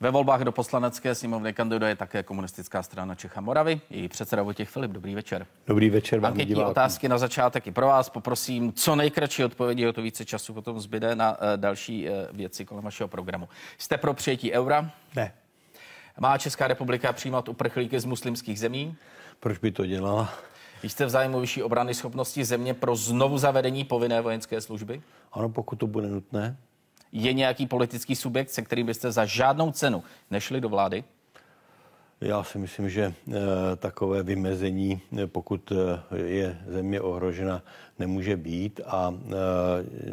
Ve volbách do poslanecké sněmovny kandiduje také komunistická strana Čecha Moravy. Její předseda Vojtěch Filip, dobrý večer. Dobrý večer vám, Anketní divákům. otázky na začátek i pro vás. Poprosím co nejkratší odpovědi, o to více času potom zbyde na eh, další eh, věci kolem vašeho programu. Jste pro přijetí eura? Ne. Má Česká republika přijímat uprchlíky z muslimských zemí? Proč by to dělala? Jste v zájmu vyšší obrany schopnosti země pro znovu zavedení povinné vojenské služby? Ano, pokud to bude nutné je nějaký politický subjekt, se kterým byste za žádnou cenu nešli do vlády? Já si myslím, že eh, takové vymezení, eh, pokud eh, je země ohrožena, nemůže být a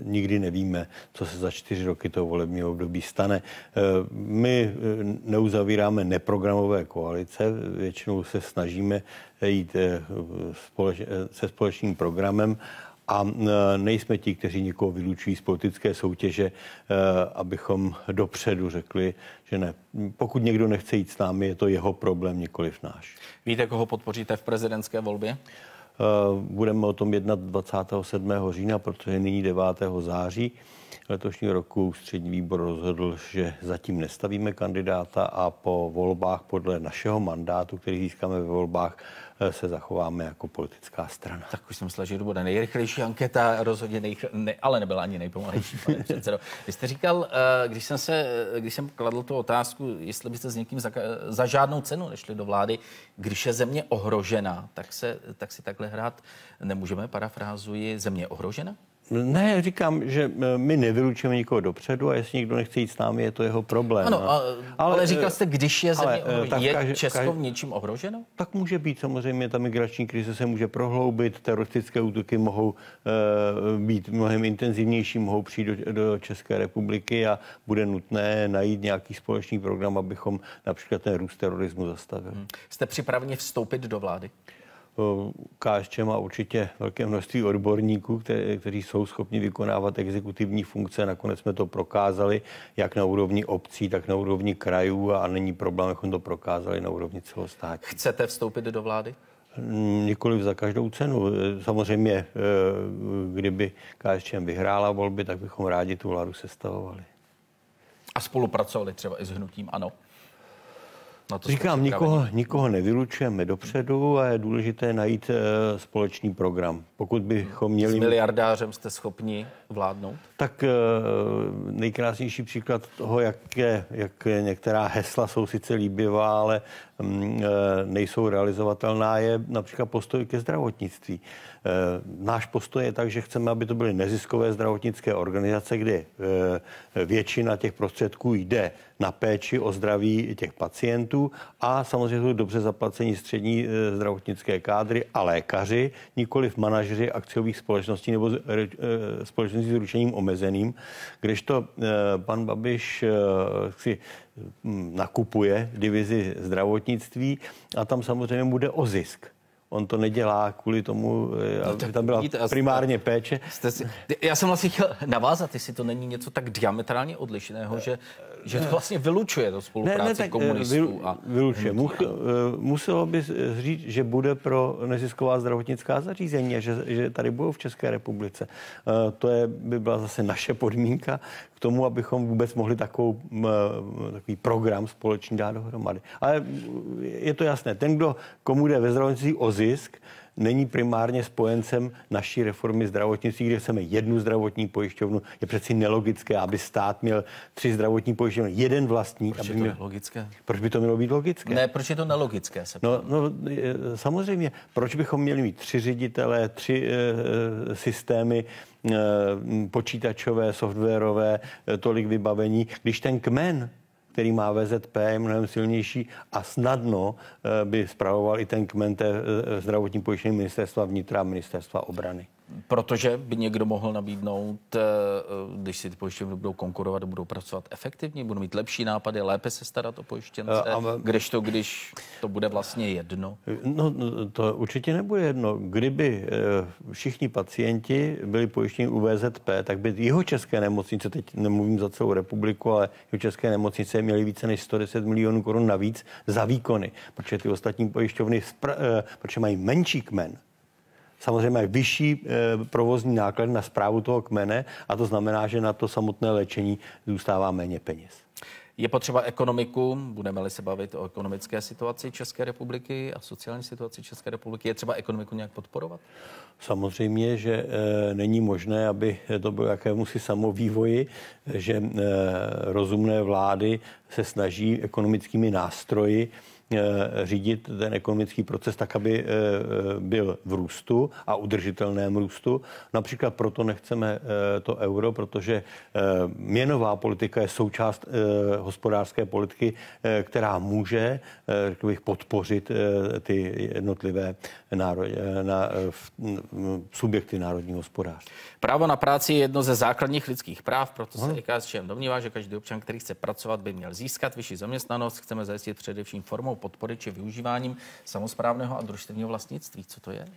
nikdy nevíme, co se za čtyři roky toho volebního období stane. My neuzavíráme neprogramové koalice, většinou se snažíme jít se společným programem a e, nejsme ti, kteří někoho vylučují z politické soutěže, e, abychom dopředu řekli, že ne. Pokud někdo nechce jít s námi, je to jeho problém, nikoliv náš. Víte, koho podpoříte v prezidentské volbě? E, budeme o tom jednat 27. října, protože nyní 9. září letošního roku střední výbor rozhodl, že zatím nestavíme kandidáta a po volbách podle našeho mandátu, který získáme ve volbách, Eh, se zachováme jako politická strana. Tak už jsem myslel, že to bude nejrychlejší anketa, rozhodně nej, ne, ale nebyla ani nejpomalejší, pane předsedo. Vy jste říkal, eh, když jsem, se, eh, když jsem kladl tu otázku, jestli byste s někým za, za žádnou cenu nešli do vlády, když je země ohrožena, tak, se, tak si takhle hrát nemůžeme, parafrázuji, země ohrožena? Ne, říkám, že eh, my nevylučujeme nikoho dopředu a jestli někdo nechce jít s námi, je to jeho problém. Ano, a, ale, ale eh, říkal jste, když je země ale, eh, ohrožen, je každý, Česko každý, v něčím ohroženo? Tak může být, samozřejmě ta migrační krize se může prohloubit, teroristické útoky mohou uh, být mnohem intenzivnější, mohou přijít do, do České republiky a bude nutné najít nějaký společný program, abychom například ten růst terorismu zastavili. Hmm. Jste připraveni vstoupit do vlády? Uh, Eh, KSČ má určitě velké množství odborníků, kteří jsou schopni vykonávat exekutivní funkce. Nakonec jsme to prokázali jak na úrovni obcí, tak na úrovni krajů a není problém, jak to prokázali na úrovni celostátní. Chcete vstoupit do vlády? Hm, nikoliv za každou cenu. Eh, samozřejmě, eh, kdyby KSČM vyhrála volby, tak bychom rádi tu vládu sestavovali. A spolupracovali třeba i s hnutím ANO? Na to Říkám, nikoho, nikoho nevylučujeme dopředu a je důležité najít e, společný program. Pokud bychom měli... S miliardářem jste schopni vládnout? Tak e, nejkrásnější příklad toho, jak, je, jak některá hesla jsou sice líbivá, ale m, mm, e, eh, nejsou realizovatelná, je například postoj ke zdravotnictví. E, náš postoj je tak, že chceme, aby to byly neziskové zdravotnické organizace, kdy e, většina těch prostředků jde na péči o zdraví těch pacientů pacientů a samozřejmě jsou dobře zaplacení střední eh, zdravotnické kádry a lékaři, nikoli v manažeři akciových společností nebo eh, společností s ručením omezeným, kdežto eh, pan Babiš si hm, nakupuje divizi zdravotnictví a tam samozřejmě bude o zisk on to nedělá kvůli tomu, eh, no, aby no tam byla vidíte, primárně péče. Jste si, já jsem vlastně chtěl navázat, jestli to není něco tak diametrálně odlišného, že, že to vlastně vylučuje to spolupráci ne, ne, tak eh, komunistů. Vy, a vylučuje. Much, eh, muselo by říct, že bude pro nezisková zdravotnická zařízení a že, že tady budou v České republice. To je, by byla zase naše podmínka, k tomu, abychom vůbec mohli takovou, takový program společný dát dohromady. Ale je to jasné, ten, kdo komu jde ve zdravotnictví o zisk, není primárně spojencem naší reformy zdravotnictví, kde chceme jednu zdravotní pojišťovnu. Je přeci nelogické, aby stát měl tři zdravotní pojišťovny, jeden vlastní. Proč aby je to měl... logické? Proč by to mělo být logické? Ne, proč je to nelogické? Se no, no, samozřejmě. Proč bychom měli mít tři ředitele, tři e, systémy? Eh, počítačové, softwarové, tolik vybavení, když ten kmen který má VZP, je mnohem silnější a snadno eh, by spravoval i ten kmen eh, zdravotní pojištění ministerstva vnitra a ministerstva obrany. Protože by někdo mohl nabídnout, eh, když si ty pojišťovny budou konkurovat, budou pracovat efektivně, budou mít lepší nápady, lépe se starat o pojištěnce, eh, ale... to, když to bude vlastně jedno. No, no to určitě nebude jedno. Kdyby eh, všichni pacienti byli pojištěni u VZP, tak by jeho české nemocnice, teď nemluvím za celou republiku, ale jeho české nemocnice měly více než 110 milionů korun navíc za výkony, protože ty ostatní pojišťovny, protože mají menší kmen, samozřejmě vyšší eh, provozní náklad na zprávu toho kmene a to znamená, že na to samotné léčení zůstává méně peněz. Je potřeba ekonomiku, budeme-li se bavit o ekonomické situaci České republiky a sociální situaci České republiky, je třeba ekonomiku nějak podporovat? Samozřejmě, že e, není možné, aby to bylo jakémusi samovývoji, že e, rozumné vlády se snaží ekonomickými nástroji Eh, řídit ten ekonomický proces tak, aby eh, eh, byl v růstu a udržitelném růstu. Například proto nechceme to euro, protože měnová politika je součást hospodářské politiky, která může, řekl bych, podpořit ty jednotlivé národ, na, subjekty národního hospodářství. Právo na práci je jedno ze základních lidských práv, proto se EKSČM domnívá, že každý občan, který chce pracovat, by měl získat vyšší zaměstnanost. Chceme zajistit především formou formou podpory či využíváním samozprávného a družstevního vlastnictví. Co to je?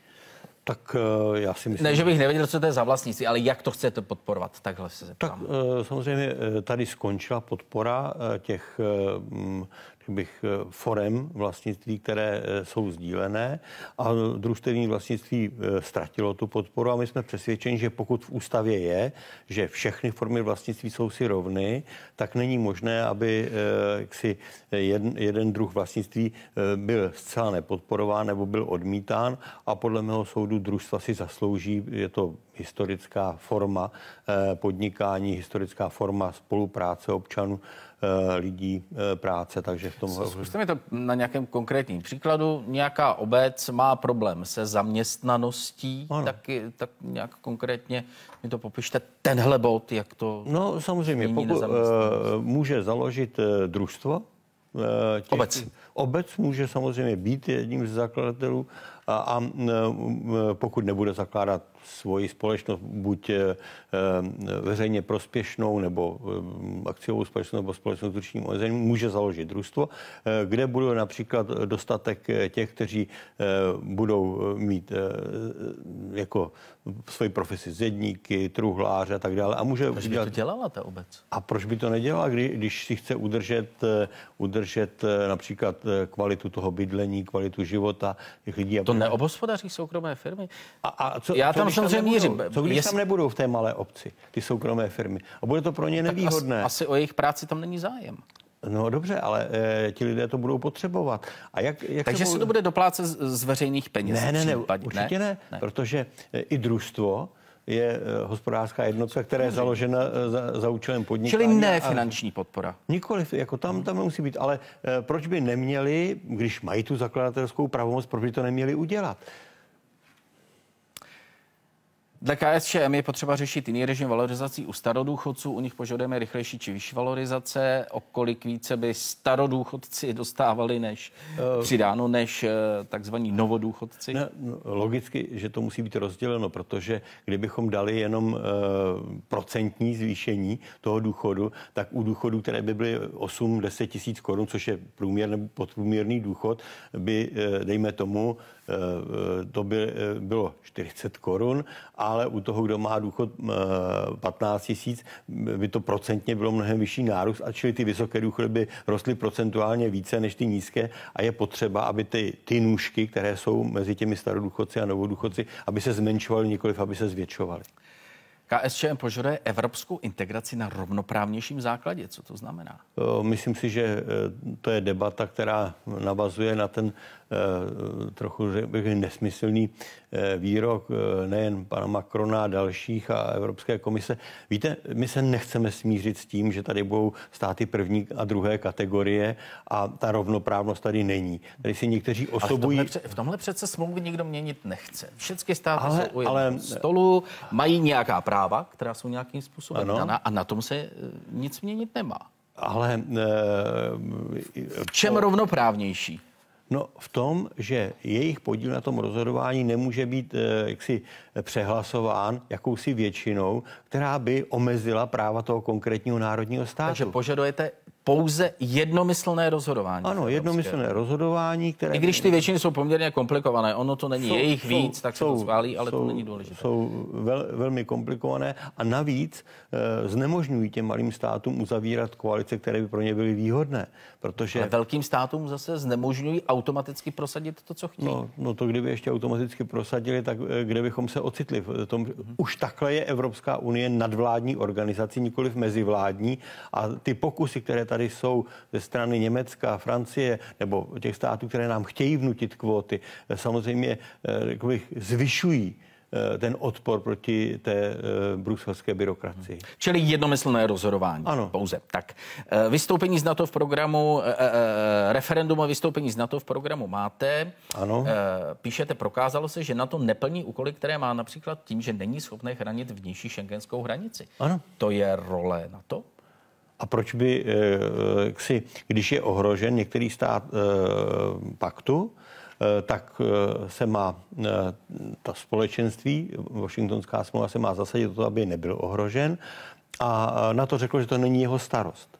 Tak eh, já si myslím... Ne, že bych nevěděl, co to je za vlastnictví, ale jak to chcete podporovat, takhle se zeptám. Tak eh, samozřejmě eh, tady skončila podpora těch bych eh, forem vlastnictví, které eh, jsou sdílené a družstevní vlastnictví eh, ztratilo tu podporu a my jsme přesvědčeni, že pokud v ústavě je, že všechny formy vlastnictví jsou si rovny, tak není možné, aby si jeden, jeden druh vlastnictví byl zcela nepodporován nebo byl odmítán a podle mého soudu družstva si zaslouží, je to historická forma eh, podnikání, historická forma spolupráce občanů, eh, lidí, eh, práce, takže v tom... Zkuste mi to na nějakém konkrétním příkladu. Nějaká obec má problém se zaměstnaností, tak, tak nějak konkrétně mi to popište. Tenhle bod, jak to... No samozřejmě, pokud, může založit družstvo, Eh, těch, obec. Obec může samozřejmě být jedním z zakladatelů a, a pokud nebude zakládat svoji společnost, buď e, veřejně prospěšnou nebo e, akciovou společnost nebo společnost s ručením omezením, může založit družstvo, e, kde budou například dostatek těch, kteří budou mít jako svoji profesi zedníky, truhláře a tak dále. A může proč udělat... by to dělala ta obec? A proč by to nedělala, kdy, když si chce udržet, eh, udržet eh, například eh, kvalitu toho bydlení, kvalitu života těch lidí? To aby... neobospodaří soukromé firmy? A, a co, Já co, tam samozřejmě mířím. Co když jestli... tam nebudou v té malé obci, ty soukromé firmy? A bude to pro ně nevýhodné. Asi, asi o jejich práci tam není zájem. No dobře, ale e, ti lidé to budou potřebovat. A jak, jak Takže se, budou... se to bude doplácet z, z veřejných peněz? Ne, ne, ne, určitě ne, ne, ne. protože eh, i družstvo je eh, hospodářská jednotka, která je založena za, za účelem podnikání. Čili ne finanční podpora. Nikoliv, jako tam, tam musí být, ale proč by neměli, když mají tu zakladatelskou pravomoc, proč by to neměli udělat? Dle KSČM je potřeba řešit jiný režim valorizací u starodůchodců. U nich požadujeme rychlejší či vyšší valorizace. O kolik více by starodůchodci dostávali než uh, přidáno, než eh, takzvaní novodůchodci? Ne, no, logicky, že to musí být rozděleno, protože kdybychom dali jenom uh, procentní zvýšení toho důchodu, tak u důchodů, které by byly 8-10 tisíc korun, což je průměr nebo podprůměrný důchod, by, dejme tomu, Eh, eh, to by, eh, bylo 40 korun, ale u toho, kdo má důchod 15 tisíc, by to procentně bylo mnohem vyšší nárůst, a čili ty vysoké důchody by rostly procentuálně více než ty nízké a je potřeba, aby ty, ty nůžky, které jsou mezi těmi starodůchodci a novodůchodci, aby se zmenšovaly, nikoliv aby se zvětšovaly. KSČM požaduje evropskou integraci na rovnoprávnějším základě. Co to znamená? E, myslím si, že e, to je debata, která navazuje na ten e, trochu bych, nesmyslný výrok nejen pana Macrona a dalších a Evropské komise. Víte, my se nechceme smířit s tím, že tady budou státy první a druhé kategorie a ta rovnoprávnost tady není. Tady si někteří osobují... Ale v, tomhle, v tomhle přece smlouvy nikdo měnit nechce. Všechny státy ale, jsou u ale... stolu, mají nějaká práva práva, která jsou nějakým způsobem ano. daná a na tom se eh, nic měnit nemá. Ale... E, v čem to... rovnoprávnější? No v tom, že jejich podíl na tom rozhodování nemůže být eh, jaksi přehlasován jakousi většinou, která by omezila práva toho konkrétního národního státu. Takže požadujete pouze jednomyslné rozhodování. Ano, jednomyslné Evropské. rozhodování, které... I když ty většiny jsou poměrně komplikované, ono to není jsou, jejich jsou, víc, tak jsou, se to schválí, ale jsou, to není důležité. Jsou vel, velmi komplikované a navíc e, znemožňují těm malým státům uzavírat koalice, které by pro ně byly výhodné, protože... Ale velkým státům zase znemožňují automaticky prosadit to, co chtějí. No, no to kdyby ještě automaticky prosadili, tak eh, kde bychom se ocitli? V tom, hmm. Už takhle je Evropská unie nadvládní organizací, v mezivládní a ty pokusy, které tady tady jsou ze strany Německa, Francie nebo těch států, které nám chtějí vnutit kvóty, eh, samozřejmě eh, bych, zvyšují eh, ten odpor proti té bruselské byrokracii. Hmm. Čili jednomyslné rozhodování ano. pouze. Tak, vystoupení z NATO v programu, referendum o vystoupení z NATO v programu máte. Ano. Píšete, prokázalo se, že NATO neplní úkoly, které má například tím, že není schopné chránit vnější šengenskou hranici. Ano. To je role NATO? A proč by, eh, ksi, když je ohrožen některý stát eh, paktu, eh, tak se má ta společenství, Washingtonská smlouva se má zasadit o to, aby nebyl ohrožen. A na to řekl, že to není jeho starost.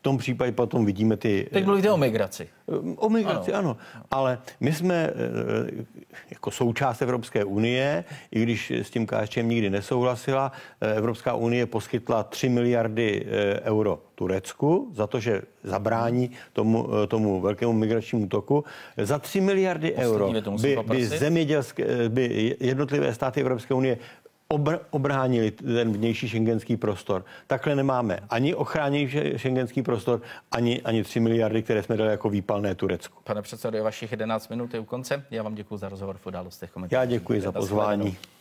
V tom případě potom vidíme ty... Teď eh, mluvíte o migraci. Eh, o migraci, ano. ano. Ale my jsme eh, jako součást Evropské unie, i když s tím KSČM nikdy nesouhlasila, Evropská unie poskytla 3 miliardy euro Turecku za to, že zabrání tomu, tomu velkému migračnímu toku. Za 3 miliardy Poslední euro by, by, zemědělské, by jednotlivé státy Evropské unie obr- obránili ten vnější šengenský prostor. Takhle nemáme ani ochránit šengenský prostor, ani, ani 3 miliardy, které jsme dali jako výpalné Turecku. Pane předsedo, vašich 11 minut je u konce. Já vám děkuji za rozhovor v událostech. Já děkuji za pozvání.